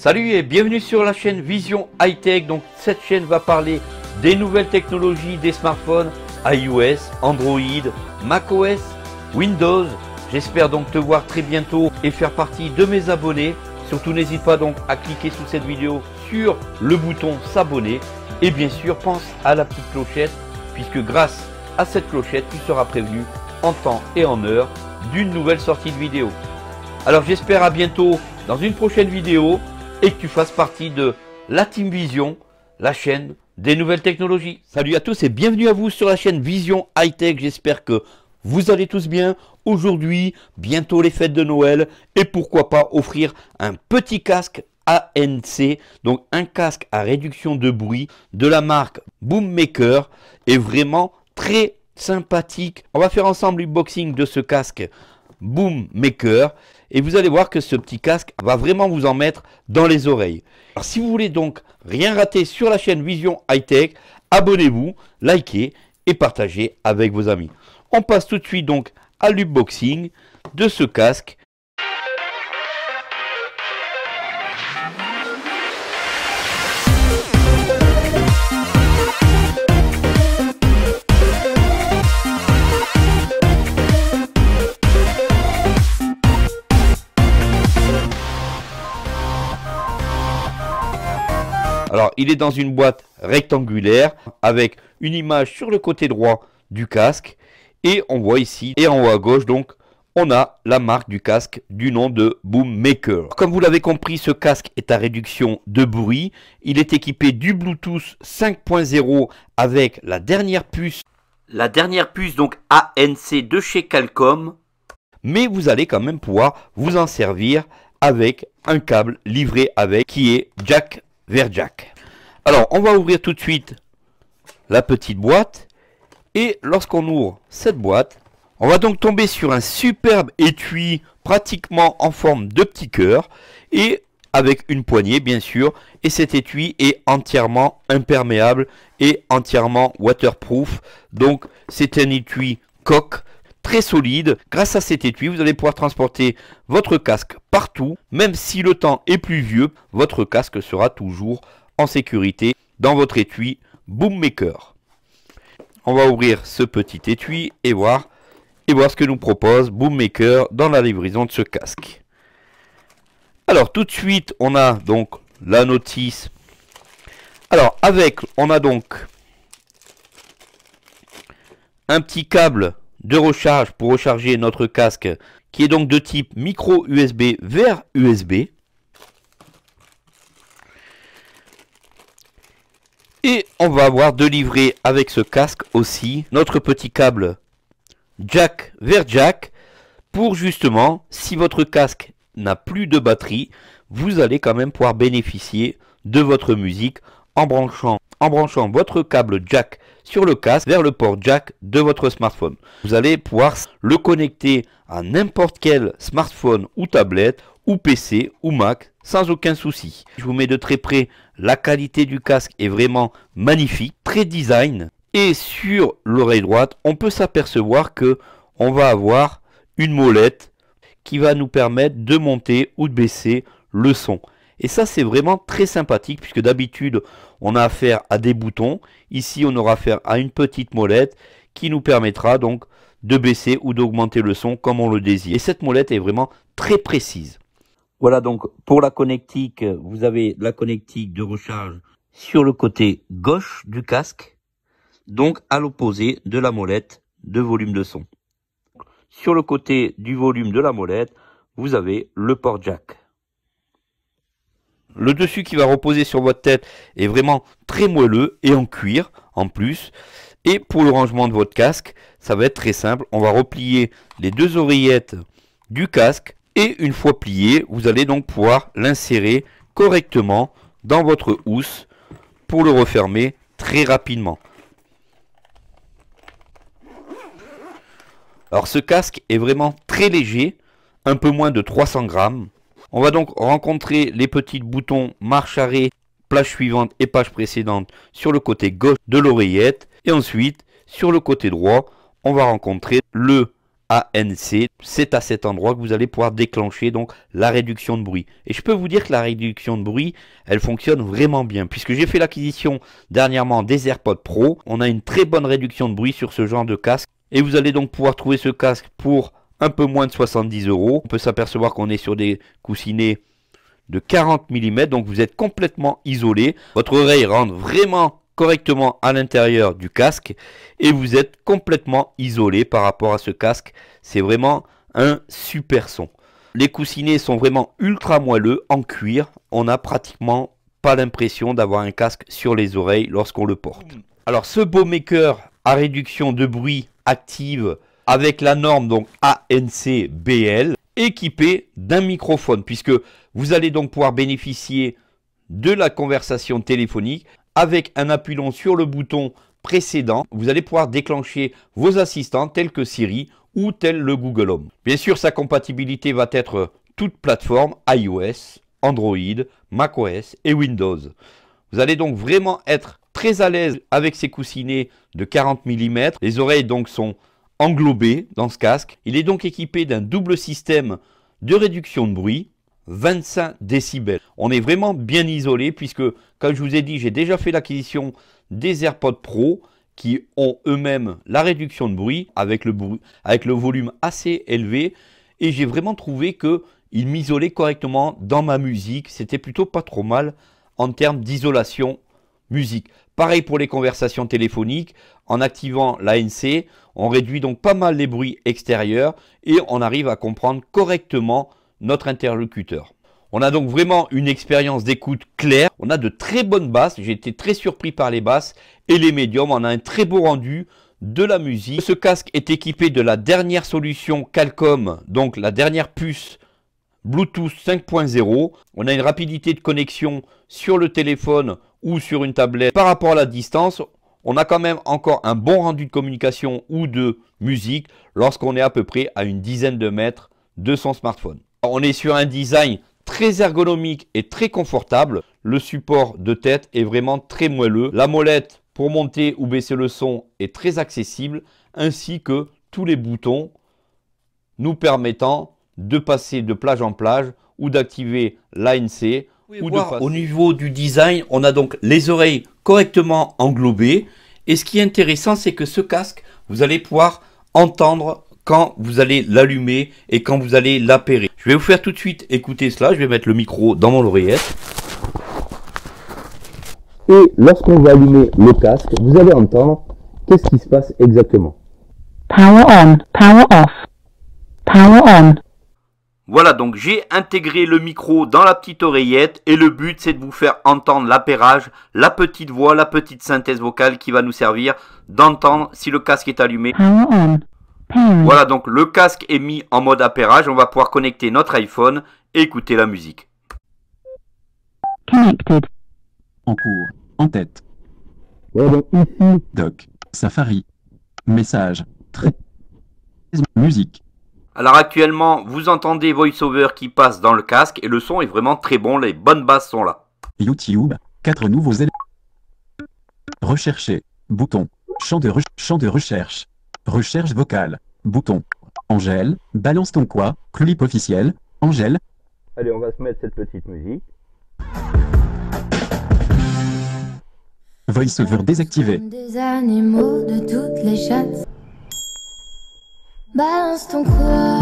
Salut et bienvenue sur la chaîne Vision High Tech. Donc cette chaîne va parler des nouvelles technologies des smartphones, iOS, Android, macOS, Windows. J'espère donc te voir très bientôt et faire partie de mes abonnés. Surtout n'hésite pas donc à cliquer sous cette vidéo sur le bouton s'abonner et bien sûr pense à la petite clochette puisque grâce à cette clochette tu seras prévenu en temps et en heure d'une nouvelle sortie de vidéo. Alors j'espère à bientôt dans une prochaine vidéo et que tu fasses partie de la Team Vision, la chaîne des nouvelles technologies. Salut à tous et bienvenue à vous sur la chaîne Vision High Tech. J'espère que vous allez tous bien. Aujourd'hui, bientôt les fêtes de Noël et pourquoi pas offrir un petit casque ANC, donc un casque à réduction de bruit de la marque Boommaker est vraiment très sympathique. On va faire ensemble l'unboxing de ce casque Boom Maker. Et vous allez voir que ce petit casque va vraiment vous en mettre dans les oreilles. Alors, si vous voulez donc rien rater sur la chaîne Vision Hightech, abonnez-vous, likez et partagez avec vos amis. On passe tout de suite donc à l'upboxing de ce casque il est dans une boîte rectangulaire avec une image sur le côté droit du casque. Et on voit ici, et en haut à gauche, donc, on a la marque du casque du nom de Boom Maker. Comme vous l'avez compris, ce casque est à réduction de bruit. Il est équipé du Bluetooth 5.0 avec la dernière puce. La dernière puce donc ANC de chez Calcom Mais vous allez quand même pouvoir vous en servir avec un câble livré avec qui est jack vers jack. Alors, on va ouvrir tout de suite la petite boîte. Et lorsqu'on ouvre cette boîte, on va donc tomber sur un superbe étui pratiquement en forme de petit cœur. Et avec une poignée, bien sûr. Et cet étui est entièrement imperméable et entièrement waterproof. Donc, c'est un étui coque très solide. Grâce à cet étui, vous allez pouvoir transporter votre casque partout. Même si le temps est pluvieux, votre casque sera toujours en sécurité dans votre étui Boommaker. On va ouvrir ce petit étui et voir, et voir ce que nous propose Boommaker dans la livraison de ce casque. Alors tout de suite, on a donc la notice. Alors avec, on a donc un petit câble de recharge pour recharger notre casque qui est donc de type micro USB vers USB. Et on va avoir de livrer avec ce casque aussi notre petit câble jack vers jack pour justement, si votre casque n'a plus de batterie, vous allez quand même pouvoir bénéficier de votre musique en branchant en branchant votre câble jack sur le casque vers le port jack de votre smartphone. Vous allez pouvoir le connecter à n'importe quel smartphone ou tablette ou PC ou Mac sans aucun souci. Je vous mets de très près, la qualité du casque est vraiment magnifique, très design. Et sur l'oreille droite, on peut s'apercevoir que on va avoir une molette qui va nous permettre de monter ou de baisser le son. Et ça, c'est vraiment très sympathique puisque d'habitude, on a affaire à des boutons. Ici, on aura affaire à une petite molette qui nous permettra donc de baisser ou d'augmenter le son comme on le désire. Et cette molette est vraiment très précise. Voilà donc pour la connectique, vous avez la connectique de recharge sur le côté gauche du casque, donc à l'opposé de la molette de volume de son. Sur le côté du volume de la molette, vous avez le port jack. Le dessus qui va reposer sur votre tête est vraiment très moelleux et en cuir en plus. Et pour le rangement de votre casque, ça va être très simple. On va replier les deux oreillettes du casque. Et une fois plié, vous allez donc pouvoir l'insérer correctement dans votre housse pour le refermer très rapidement. Alors ce casque est vraiment très léger, un peu moins de 300 grammes. On va donc rencontrer les petits boutons marche arrêt, plage suivante et page précédente sur le côté gauche de l'oreillette. Et ensuite, sur le côté droit, on va rencontrer le ANC. C'est à cet endroit que vous allez pouvoir déclencher donc la réduction de bruit. Et je peux vous dire que la réduction de bruit, elle fonctionne vraiment bien. Puisque j'ai fait l'acquisition dernièrement des AirPods Pro, on a une très bonne réduction de bruit sur ce genre de casque. Et vous allez donc pouvoir trouver ce casque pour un peu moins de 70 euros. On peut s'apercevoir qu'on est sur des coussinets de 40 mm, donc vous êtes complètement isolé. Votre oreille rentre vraiment correctement à l'intérieur du casque et vous êtes complètement isolé par rapport à ce casque. C'est vraiment un super son. Les coussinets sont vraiment ultra moelleux en cuir. On n'a pratiquement pas l'impression d'avoir un casque sur les oreilles lorsqu'on le porte. Hmm. Alors ce beau à réduction de bruit active avec la norme donc équipée équipé d'un microphone puisque vous allez donc pouvoir bénéficier de la conversation téléphonique avec un appui long sur le bouton précédent. Vous allez pouvoir déclencher vos assistants tels que Siri ou tel le Google Home. Bien sûr, sa compatibilité va être toute plateforme iOS, Android, macOS et Windows. Vous allez donc vraiment être très à l'aise avec ces coussinets de 40 mm. Les oreilles donc sont englobé dans ce casque. Il est donc équipé d'un double système de réduction de bruit, 25 décibels. On est vraiment bien isolé puisque, comme je vous ai dit, j'ai déjà fait l'acquisition des AirPods Pro qui ont eux-mêmes la réduction de bruit avec le, bruit, avec le volume assez élevé et j'ai vraiment trouvé que il correctement dans ma musique. C'était plutôt pas trop mal en termes d'isolation musique. Pareil pour les conversations téléphoniques, en activant l'ANC, on réduit donc pas mal les bruits extérieurs et on arrive à comprendre correctement notre interlocuteur. On a donc vraiment une expérience d'écoute claire. On a de très bonnes basses. J'ai été très surpris par les basses et les médiums. On a un très beau rendu de la musique. Ce casque est équipé de la dernière solution Calcom, donc la dernière puce Bluetooth 5.0. On a une rapidité de connexion sur le téléphone ou sur une tablette par rapport à la distance. On a quand même encore un bon rendu de communication ou de musique lorsqu'on est à peu près à une dizaine de mètres de son smartphone. on est sur un design très ergonomique et très confortable. Le support de tête est vraiment très moelleux. La molette pour monter ou baisser le son est très accessible ainsi que tous les boutons nous permettant de passer de plage en plage ou d'activer l'ANC. ou au niveau du design, on a donc les oreilles correctement englobées. Et ce qui est intéressant, c'est que ce casque, vous allez pouvoir entendre quand vous allez l'allumer et quand vous allez l'appairer. Je vais vous faire tout de suite écouter cela. Je vais mettre le micro dans mon oreillette. Et lorsqu'on va allumer le casque, vous allez entendre qu'est-ce qui se passe exactement. Power on, power off. Power on, voilà, donc j'ai intégré le micro dans la petite oreillette et le but c'est de vous faire entendre l'appairage, la petite voix, la petite synthèse vocale qui va nous servir d'entendre si le casque est allumé. Voilà, donc le casque est mis en mode appairage, on va pouvoir connecter notre iPhone et écouter la musique. En cours, en tête. Doc, Safari. Message, très. Musique. Alors actuellement, vous entendez VoiceOver qui passe dans le casque et le son est vraiment très bon, les bonnes basses sont là. YouTube, 4 nouveaux éléments. Rechercher, bouton, champ de, champ de recherche, recherche vocale, bouton, Angèle, balance ton quoi, clip officiel, Angèle. Allez, on va se mettre cette petite musique. VoiceOver désactivé. Des animaux de toutes les chattes. Balance ton quoi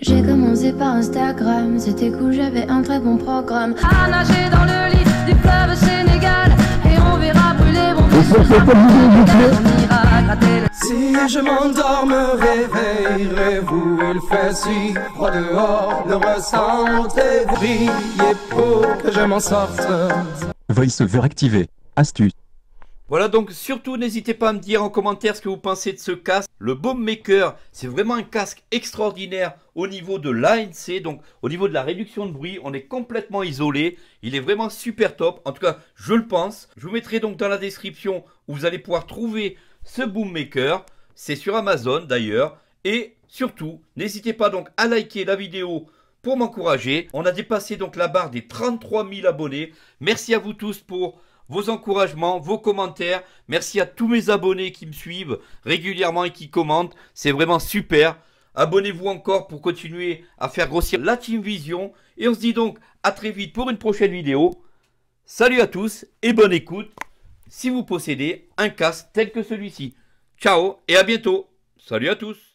J'ai commencé par Instagram, c'était cool, j'avais un très bon programme. À nager dans le lit du fleuve Sénégal, et on verra brûler mon si je m'endors, me réveillerez-vous Il fait si froid dehors, le ressentez-vous pour que je m'en sorte Voice-over activé, astuce voilà donc surtout n'hésitez pas à me dire en commentaire ce que vous pensez de ce casque. Le Boom Maker, c'est vraiment un casque extraordinaire au niveau de l'ANC, donc au niveau de la réduction de bruit, on est complètement isolé. Il est vraiment super top, en tout cas je le pense. Je vous mettrai donc dans la description où vous allez pouvoir trouver ce Boom Maker. C'est sur Amazon d'ailleurs. Et surtout, n'hésitez pas donc à liker la vidéo pour m'encourager. On a dépassé donc la barre des 33 000 abonnés. Merci à vous tous pour vos encouragements, vos commentaires. Merci à tous mes abonnés qui me suivent régulièrement et qui commentent. C'est vraiment super. Abonnez-vous encore pour continuer à faire grossir la Team Vision. Et on se dit donc à très vite pour une prochaine vidéo. Salut à tous et bonne écoute si vous possédez un casque tel que celui-ci. Ciao et à bientôt. Salut à tous.